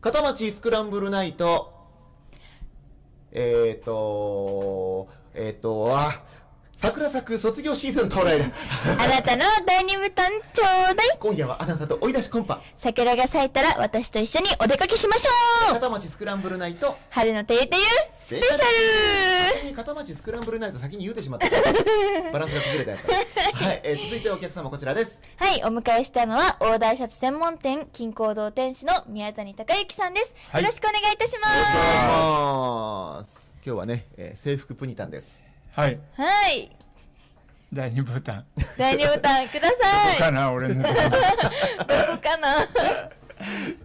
片町スクランブルナイト、えっ、ー、と、えっ、ー、と、あ、桜咲く卒業シーズン到来だあなたの第二部隊ちょうだい今夜はあなたと追い出しコンパ桜が咲いたら私と一緒にお出かけしましょう片町スクランブルナイト春のてゆてゆスペシャル片町スクランブルナイト先に言うてしまったバランスが崩れたやつはい、えー、続いてお客様こちらですはいお迎えしたのはオーダーシャツ専門店金光堂店主の宮谷隆之さんです、はい、よろしくお願いいたしますよろしくお願いします今日はね、えー、制服プニタンですはい。はい。第二ボタン。第二ボタンください。どこかな、俺の。どこかな。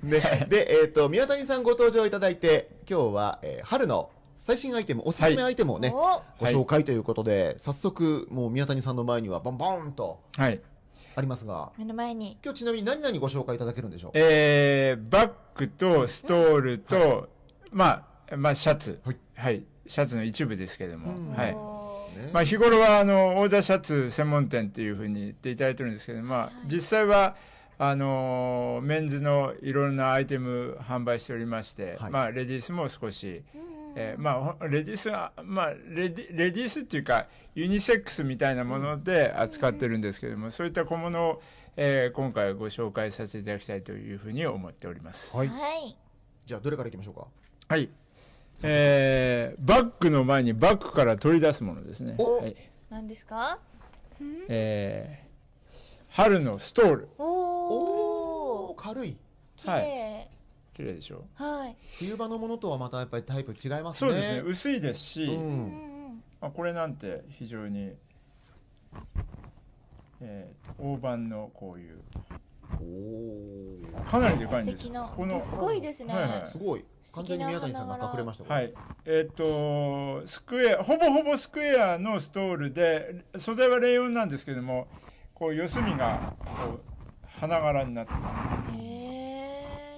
ね、で、えっ、ー、と、宮谷さんご登場いただいて、今日は、えー、春の。最新アイテム、おすすめアイテムをね、はい、ご紹介ということで、はい、早速、もう宮谷さんの前には、バンバンと。はい。ありますが。目の前に。今日ちなみに何々ご紹介いただけるんでしょうえー、バッグとストールと、うんはい、まあ、まあ、シャツ。はい。シャツの一部ですけれども。はい。まあ、日頃はあのオーダーシャツ専門店っていうふうに言っていただいてるんですけど、まあ、実際はあのメンズのいろんなアイテム販売しておりまして、はい、まあ、レディースも少し。えー、まあ、レディースは、まあ、レディ、レディースっていうか、ユニセックスみたいなもので扱ってるんですけども、そういった小物を、えー、今回ご紹介させていただきたいというふうに思っております。はい。はい、じゃあ、どれからいきましょうか。はい。えー、バッグの前にバッグから取り出すものですね。はい、何ですか？えー、春のストール。おお、軽い。綺麗、はい。綺麗でしょ。う、はい。冬場のものとはまたやっぱりタイプ違いますね。そうですね。薄いですし、うん、まあこれなんて非常に、えー、大判のこういうかなりでかいんです。このすごいですね。はいはい、すごい。完全に宮谷さんが隠れましたはい。えっ、ー、とスクエアほぼほぼスクエアのストールで素材はレイオンなんですけども、こう四隅がこう花柄になってます。へ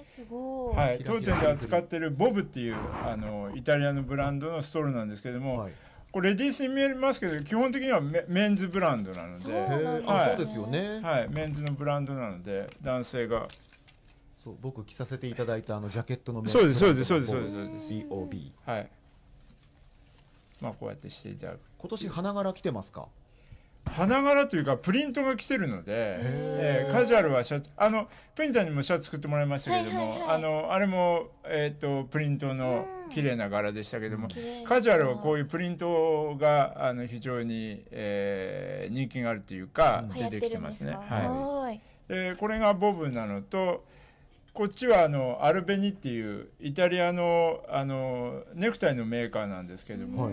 すごいはい、当店で扱っているボブっていうあのイタリアのブランドのストールなんですけども、はいこれレディースに見えますけど基本的にはメンズブランドなので、ですよね、はい、メンズのブランドなので男性がそう僕着させていただいたあのジャケットのメンズそうですそうですそうですそうです BOB はいまあこうやってしていただく今年花柄着てますか花柄というかプリントが来てるので、えー、カジュアルはシャツあのプンタにもシャツ作ってもらいましたけども、はいはいはい、あのあれも、えーと、プリントの綺麗な柄でしたけども、うん、カジュアルはこういうプリントがあの非常に、えー、人気があるというか、うん、出てきてますね。はい、でこれがボブなのとこっちはあのアルベニっていうイタリアのあのネクタイのメーカーなんですけども。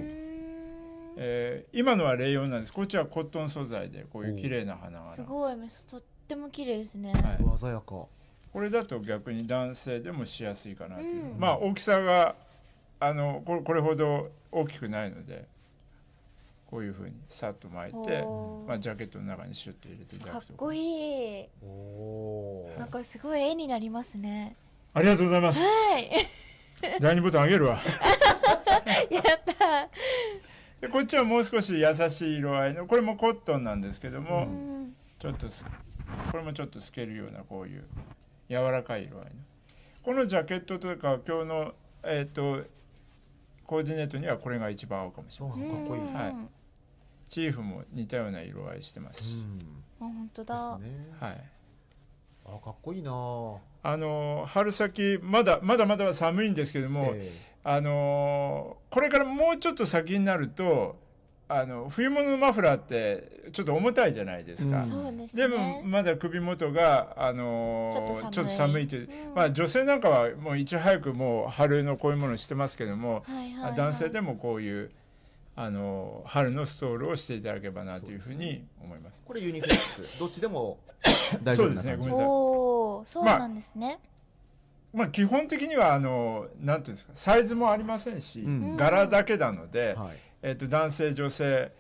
えー、今のはレイヨンなんですこっちはコットン素材でこういう綺麗な花がすごいとっても綺麗ですね、はい、鮮やかこれだと逆に男性でもしやすいかなという、うん、まあ大きさがあのこれこれほど大きくないのでこういうふうにさっと巻いて、まあ、ジャケットの中にシュッと入れていただくとかっこいいおなんかすごい絵になりますねありがとうございます、はい、第2ボタンあげるわやったでこっちはもう少し優しい色合いのこれもコットンなんですけども、ちょっとこれもちょっと透けるようなこういう柔らかい色合いのこのジャケットというか今日のえっ、ー、とコーディネートにはこれが一番合うかもしれませんかっこいい、はい、チーフも似たような色合いしてますし、あ本当だ、はいあかっこいいなあの春先まだまだまだ寒いんですけども、えーあのこれからもうちょっと先になるとあの冬物のマフラーってちょっと重たいじゃないですか、うんでもまだ首元が、あのちょっと寒いという、うん、まあ、女性なんかはもういち早くもう春のこういうものしてますけども、男性でもこういう。あの春のストールをしていただければなというふうに思います。すね、これユニセックス、どっちでも大丈夫ですね。ごめんなさい。そうなんですね。まあまあ、基本的にはあのなんていうんですかサイズもありませんし、うん、柄だけなので、はい、えー、と男性女性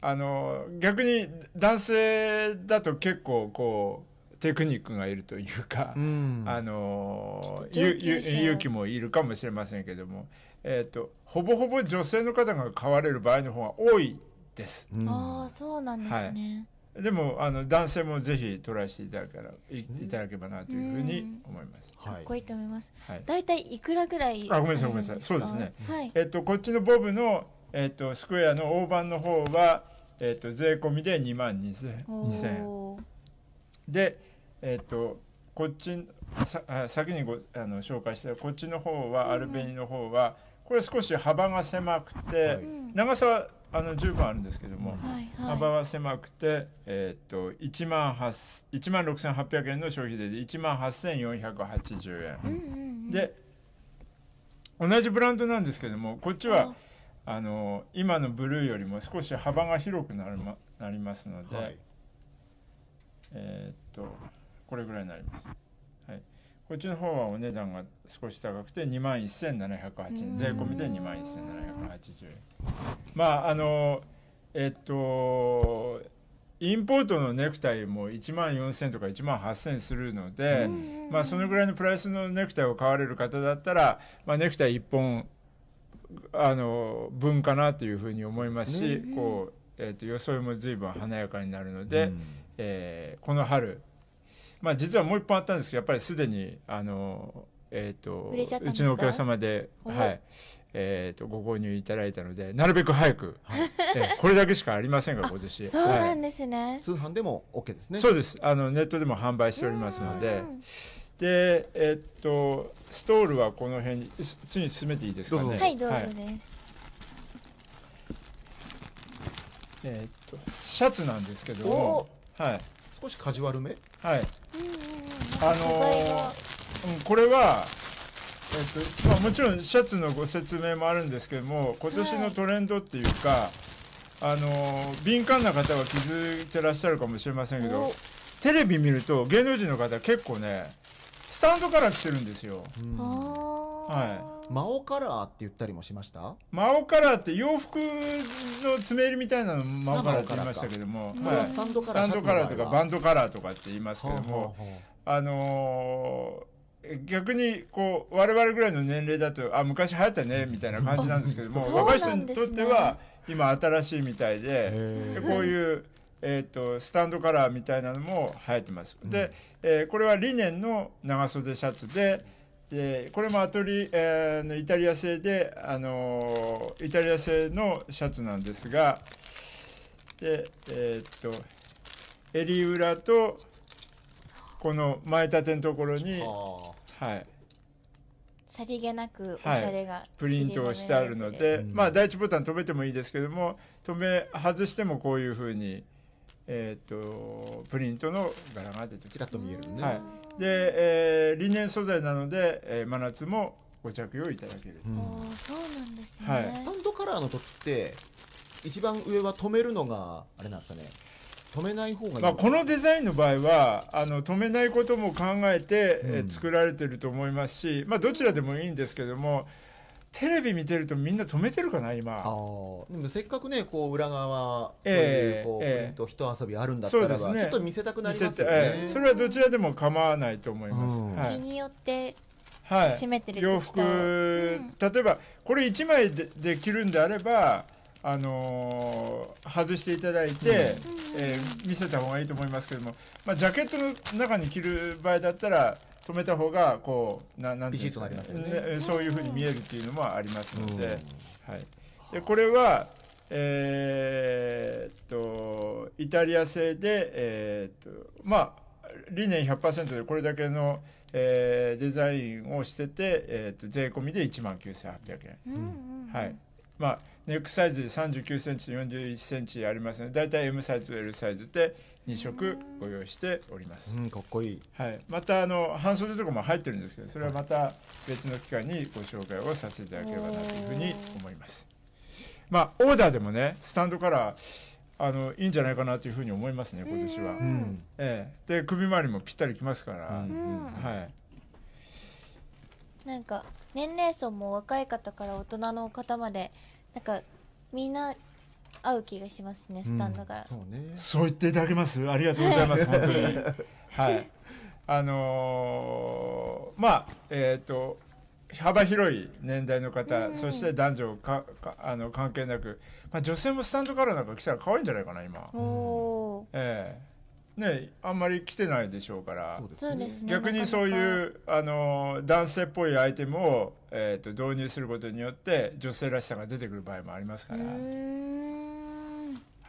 あの逆に男性だと結構こうテクニックがいるというか、うん、あの勇気もいるかもしれませんけども、えーと、ほぼほぼ女性の方が買われる場合の方が多いです。うん、あそうなんですね、はいでもあの男性もぜひトライしていただけいただければなというふうに思います。っこいいと思います。い、体、い、いくらぐらいあ、ごめんなさい、ごめんなさい。そうですね。えっと、こっちのボブの、えっと、スクエアの大判の方は、えっと、税込みで二万二千。二千。で、えっと、こっちさあ先にごあの紹介したこっちの方は、アルベニの方はこれ少し幅が狭くて、長さはあの10番あるんですけども、はいはい、幅は狭くて、えー、っと1万一万6800円の消費税で1万8480円、うんうんうん、で同じブランドなんですけどもこっちはあの今のブルーよりも少し幅が広くなるまなりますので、はい、えー、っとこれぐらいになります。こっちの方はお値段が少し高くて2万1708円税込みで2万1780円まああのえっとインポートのネクタイも1万4000とか1万8000するので、まあ、そのぐらいのプライスのネクタイを買われる方だったら、まあ、ネクタイ1本あの分かなというふうに思いますし、ね、こう、えっと、装いも随分華やかになるので、うえー、この春まあ、実はもう一本あったんですけどやっぱりすでにあの、えーと、うちのお客様で、はいえーと、ご購入いただいたのでなるべく早く、はい、えー、これだけしかありませんが今年そうなんですね、はい、通販でも OK ですねそうですあのネットでも販売しておりますので。で、えっと、ストールはこの辺に、ついに進めていいですかね。はい、どうぞです、はい。えっと、シャツなんですけども、はい。少しカジュアルめはい、あのー、うん、これはえっとまあ、もちろんシャツのご説明もあるんですけども今年のトレンドっていうか、はいあの敏感な方は気づいてらっしゃるかもしれませんけどテレビ見ると芸能人の方結構ねスタンドから来てるんですよ。はいマオカラーって言ったりもしましたマオカラーって洋服の爪入りみたいなのマオカラーって言いましたけども、はい、スタンドカラーとかバンドカラーとかって言いますけども、あのー、逆にこう我々ぐらいの年齢だとあ昔流行ったねみたいな感じなんですけども、若い人にとっては今新しいみたいでこういう。えーと、スタンドカラーみたいなのも流行ってます。で、えー、これはリネンの長袖シャツで、でこれもアトリ、えのイタリア製で、あのイタリア製のシャツなんですがでえー、っと襟裏とこの前立てのところに、ははい、さりげなくおしゃれが、はい、プリントをしてあるので、うん、まあ第一ボタン止めてもいいですけども止め外してもこういうふうにえーと、プリントの柄が出てちらっと見えるね、はい、で、えー、リネン素材なので、えー、真夏もご着用いただける、ああそうなんですね、はい、スタンドカラーの時って一番上は止めるのがあれなんですかね止めない方がいい、まあ、このデザインの場合はあの止めないことも考えて、うん、え作られてると思いますし、まあ、どちらでもいいんですけどもテレビ見てるとみんな止めてるかな今あでもせっかくねこう裏側そういうこう、えー、プリント一遊びあるんだったらば、ね、ちょっと見せたくなりますよね、えー、それはどちらでも構わないと思います、うんはい、日によってはい、洋服、例えばこれ1枚でで着るんであればあのー、外していただいて、うん、えー、見せた方がいいと思いますけども、まあ、ジャケットの中に着る場合だったら止めた方がこうななんていうか、ねね、そういうふうに見えるっていうのもありますので,、はい、でこれはえー、っとイタリア製で、えー、っとまあ理念100%でこれだけの、えー、デザインをしてて、えー、と税込みで1万9800円、うんうんうん、はいまあネックサイズで3 9ンチ4 1ンチありますので大体 M サイズと L サイズで2色ご用意しております、うん、かっこいい、はい、またあの半袖とかも入ってるんですけどそれはまた別の機会にご紹介をさせていただければなというふうに思いますまあオーダーでもねスタンドからあのいいんじゃないかなというふうに思いますね今年は、うん、ええ、で首周りもぴったりきますから、うん、はいなんか年齢層も若い方から大人の方までなんかみんな合う気がしますねスタンドから、うん、そうね、そう言っていただけますありがとうございます 本当にはいあのー、まあえっ、ー、と幅広い年代の方、うん、そして男女かかあの関係なく、まあ、女性もスタンドからなんか来たら可愛いんじゃないかな今。おお。ええーね、あんまり来てないでしょうから、ね、逆にそういうあの男性っぽいアイテムを、えーと、導入することによって女性らしさが出てくる場合もありますから。は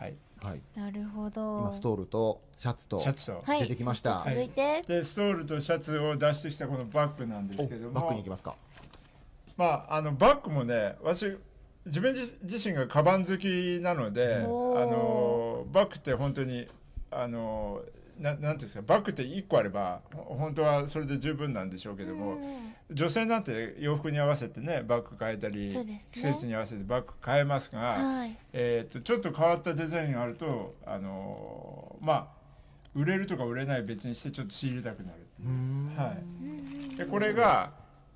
い、はい、なるほど今ストールとシャツとシャツと出てきました、はい、続いて、でストールとシャツを出してきたこのバッグなんですけどもバッグに行きますかまああのバッグもね私自分自身がカバン好きなのであのバッグって本当にあのななんていうんですかバッグって1個あれば本当はそれで十分なんでしょうけども、女性なんて洋服に合わせてねバッグ変えたり、ね、季節に合わせてバッグ変えますが、はい、えっとちょっと変わったデザインがあるとあのまあ売れるとか売れない別にしてちょっと仕入れたくなるっていう。はい、でこれが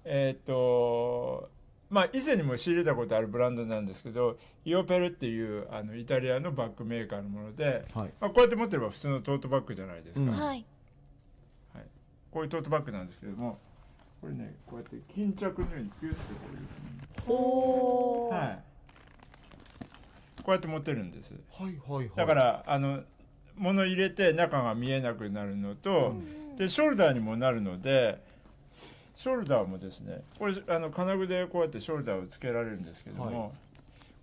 えー、っとまあ、以前にも仕入れたことあるブランドなんですけどイオペルっていうあのイタリアのバッグメーカーのもので、はい、まあ、こうやって持ってれば普通のトートバッグじゃないですか、うん、はい、はい、こういうトートバッグなんですけどもこれねこうやって巾着のようにピュッてこういうふうにはいこうやって持てるんです、はいはいはい、だからあの物入れて中が見えなくなるのと、うん、でショルダーにもなるのでショルダーもですねこれあの金具でこうやってショルダーをつけられるんですけども、はい、こ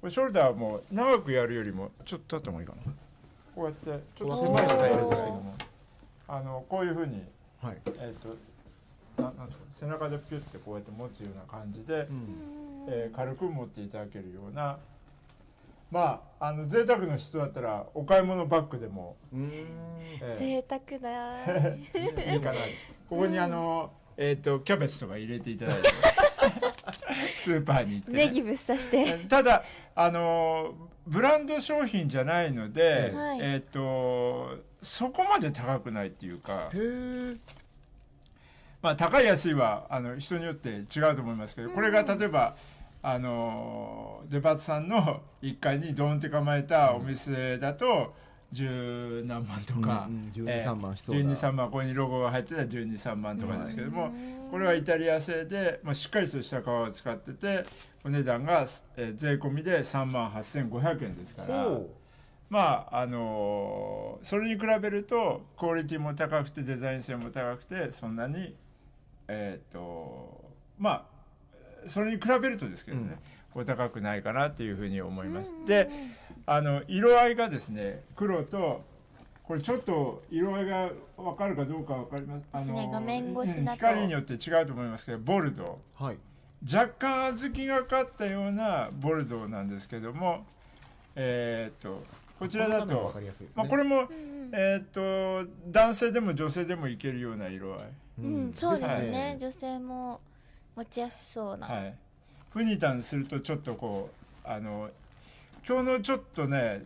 れショルダーも長くやるよりもちょっと立ってもいいかなこうやってちょっと狭いのがいるんですけどもあのこういうふうに、はい、えっ、ー、とななんか背中でピュッてこうやって持つような感じで、うん、えー、軽く持っていただけるようなまああの贅沢の人だったらお買い物バッグでも、えー、贅沢な いいかなここにあの、うんえっ、ー、とキャベツとか入れていただいて スーパーに行って、ね、ネギぶっ刺してただあのブランド商品じゃないので、えっ、ー、とそこまで高くないっていうかまあ高い安いはあの人によって違うと思いますけど、これが例えばあのデパートさんの1階にドンって構えたお店だと、十何万とか、うんうん、123万しそうだ、えー、万ここにロゴが入ってたら123万とかですけども、これはイタリア製で、まあ、しっかりとした革を使っててお値段が、えー、税込みで3万8500円ですから。まああのー、それに比べるとクオリティも高くてデザイン性も高くてそんなにえっ、ー、とまあそれに比べるとですけどね、お高くないかなっていうふうに思います。であの色合いがですね黒とこれちょっと色合いが分かるかどうか分かります。あの、ね、画面越しだ光によって違うと思いますけどボルドー、はい、若干小豆がかったようなボルドーなんですけども、えー、っとこちらだと、ね、まあ、これも、えっ、と男性でも女性でもいけるような色合い、うん、うん、そうですね、はい、女性も持ちやすそうな、はい、フニタンするとちょっとこうあの今日のちょっとね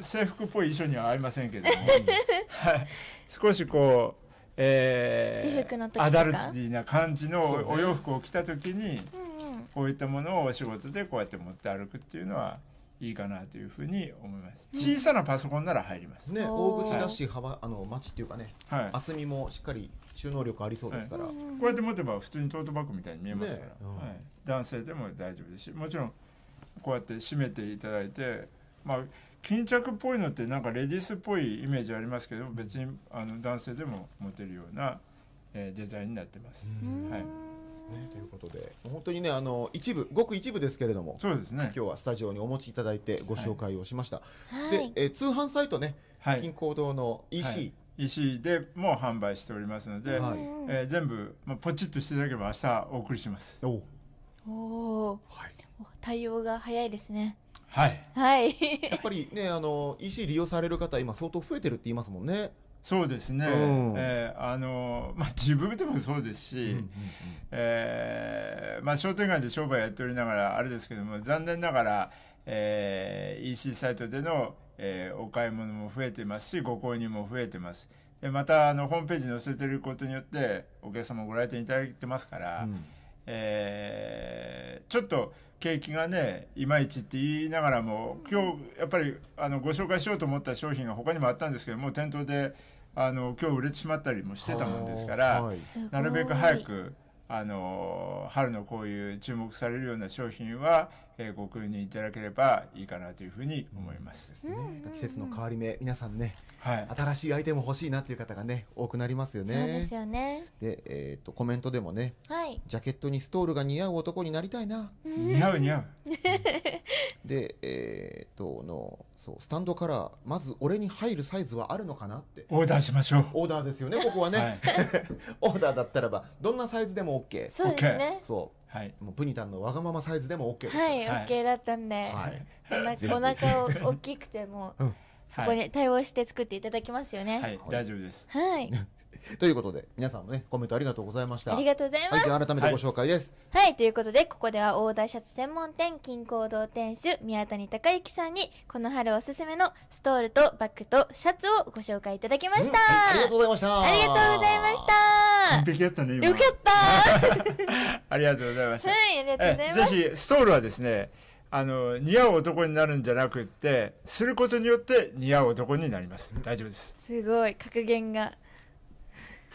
制服っぽい衣装には合いませんけども、はい、少しこう、えー、アダルティーな感じのお洋服を着た時に、こういったものをお仕事でこうやって持って歩くっていうのは。いいかなというふうに思います。小さなパソコンなら入ります。ね、大口だし、幅、あの、待ちっていうかね、はい、厚みもしっかり収納力ありそうですから、はい、こうやって持てば普通にトートバッグみたいに見えますから、ねうん、はい、男性でも大丈夫ですし、もちろんこうやって締めていただいて、まあ、巾着っぽいのってなんかレディースっぽいイメージありますけど、別にあの男性でも持てるような、えデザインになってます。はい。ね、ということで本当にねあの一部ごく一部ですけれどもそうですね今日はスタジオにお持ちいただいてご紹介をしました、はい、でえ通販サイトね、はい、金行堂の EC、はい EC でも販売しておりますので、はい、えー、全部、まあ、ポチッとしていただければ明日お送りしますおお、はい、対応が早いですねはい、はい、やっぱりねあの EC 利用される方今相当増えてるって言いますもんねそうですね、えーあのまあ、自分でもそうですし、商店街で商売やっておりながらあれですけども残念ながら、えー、EC サイトでの、えー、お買い物も増えてますしご購入も増えてます。でまたあのホームページに載せてることによってお客様ご来店いただいてますから。うんえー、ちょっと景気がね、いまいちって言いながらも、今日やっぱりあのご紹介しようと思った商品が他にもあったんですけども、店頭であの今日売れてしまったりもしてたもんですから、はい、なるべく早く、あの春のこういう注目されるような商品はえー、ご購入いただければいいかなというふうに思います。うん、季節の変わり目、皆さんね、はい、新しいアイテム欲しいなっていう方がね、多くなりますよね。そうですよね。で、えっ、と、コメントでもね、はい、ジャケットにストールが似合う男になりたいな。似合う似合う。で、えっ、ー、と、の、そう、スタンドカラー、まず俺に入るサイズはあるのかなって。オーダーしましょう。オーダーですよね、ここはね。はい、オーダーだったらば、どんなサイズでも OK。そうですね。そう。はい、もうプニタンのわがままサイズでも OK です、はい、はい、OK だったんで、はい、お腹お腹大きくても、うん、そこに対応して作っていただきますよね、はい、はい、大丈夫ですはい ということで、皆さんもね、コメントありがとうございました。ありがとうございます。はい、じゃあ改めてご紹介です。はい、はい、ということで、ここではオーダーシャツ専門店、金光堂店主、宮谷隆之さんに、この春おすすめのストールとバッグとシャツをご紹介いただきました。うんはい、ありがとうございました。ありがとうございました。完璧だったね、今。よかった。ありがとうございました。はい、ありがとうございます。ぜひ、ストールはですね、あの、似合う男になるんじゃなくって、することによって似合う男になります。大丈夫です。すごい、格言が。